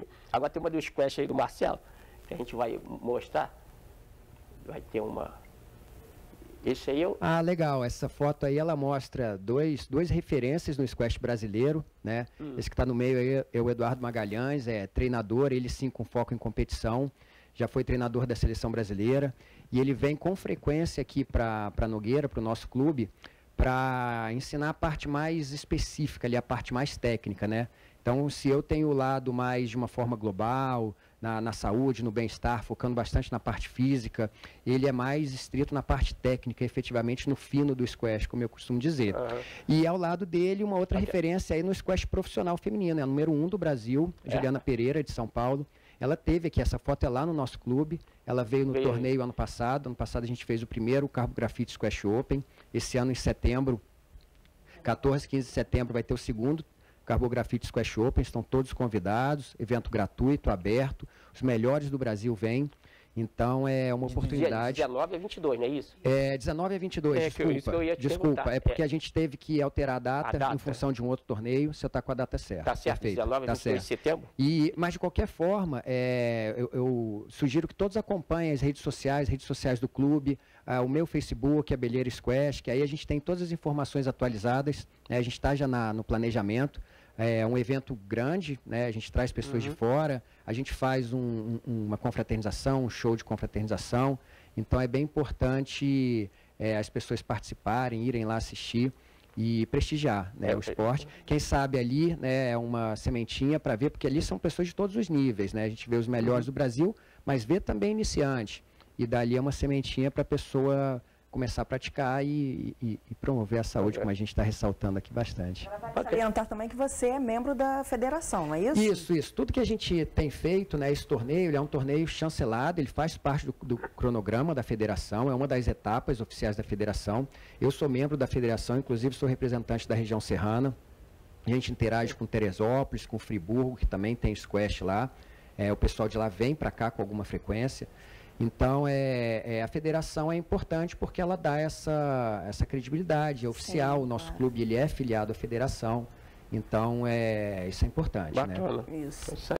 Tipo, agora tem uma dos quests aí do Marcelo, que a gente vai mostrar. Vai ter uma. Esse aí eu. Ah, legal. Essa foto aí ela mostra dois, dois referências no squash brasileiro, né? Hum. Esse que está no meio aí é o Eduardo Magalhães, é treinador, ele sim com foco em competição. Já foi treinador da seleção brasileira e ele vem com frequência aqui para Nogueira, para o nosso clube, para ensinar a parte mais específica ali, a parte mais técnica, né? Então, se eu tenho o lado mais de uma forma global, na, na saúde, no bem-estar, focando bastante na parte física, ele é mais estrito na parte técnica, efetivamente no fino do squash, como eu costumo dizer. Uhum. E ao lado dele, uma outra okay. referência aí no squash profissional feminino, é a número um do Brasil, é. Juliana Pereira, de São Paulo. Ela teve aqui, essa foto é lá no nosso clube, ela veio no veio torneio ano passado. Ano passado a gente fez o primeiro Carbo Grafite Squash Open. Esse ano, em setembro, 14, 15 de setembro, vai ter o segundo Grafite Squash Open, estão todos convidados, evento gratuito, aberto, os melhores do Brasil vêm, então é uma oportunidade. De 19 a 22, não é isso? É, 19 a 22, é, desculpa. Eu, eu desculpa, é porque é. a gente teve que alterar a data, a data, em função de um outro torneio, você está com a data certa. Está certo, Perfeito. 19 a 22 tá 22 de setembro. E, mas de qualquer forma, é, eu, eu, sugiro que todos acompanhem as redes sociais, redes sociais do clube, o meu Facebook, a Belheira Squash, que aí a gente tem todas as informações atualizadas, né, a gente está já na, no planejamento. É, é um evento grande, né? A gente traz pessoas uhum. de fora, a gente faz um, um, uma confraternização, um show de confraternização. Então é bem importante é, as pessoas participarem, irem lá assistir e prestigiar né, é, o esporte. É. Quem sabe ali né, é uma sementinha para ver, porque ali são pessoas de todos os níveis. Né? A gente vê os melhores uhum. do Brasil, mas vê também iniciante. E dali é uma sementinha para a pessoa começar a praticar e, e, e promover a saúde, como a gente está ressaltando aqui bastante. Vale salientar também que você é membro da federação, não é isso? Isso, isso. Tudo que a gente tem feito, né, esse torneio, ele é um torneio chancelado, ele faz parte do, do cronograma da federação, é uma das etapas oficiais da federação. Eu sou membro da federação, inclusive sou representante da região serrana. A gente interage com Teresópolis, com Friburgo, que também tem squash lá. É, o pessoal de lá vem para cá com alguma frequência. Então, é, é, a federação é importante porque ela dá essa, essa credibilidade, é oficial, Sim, o nosso clube ele é filiado à federação, então é, isso é importante. Né? Bacana. Né? Isso. Tá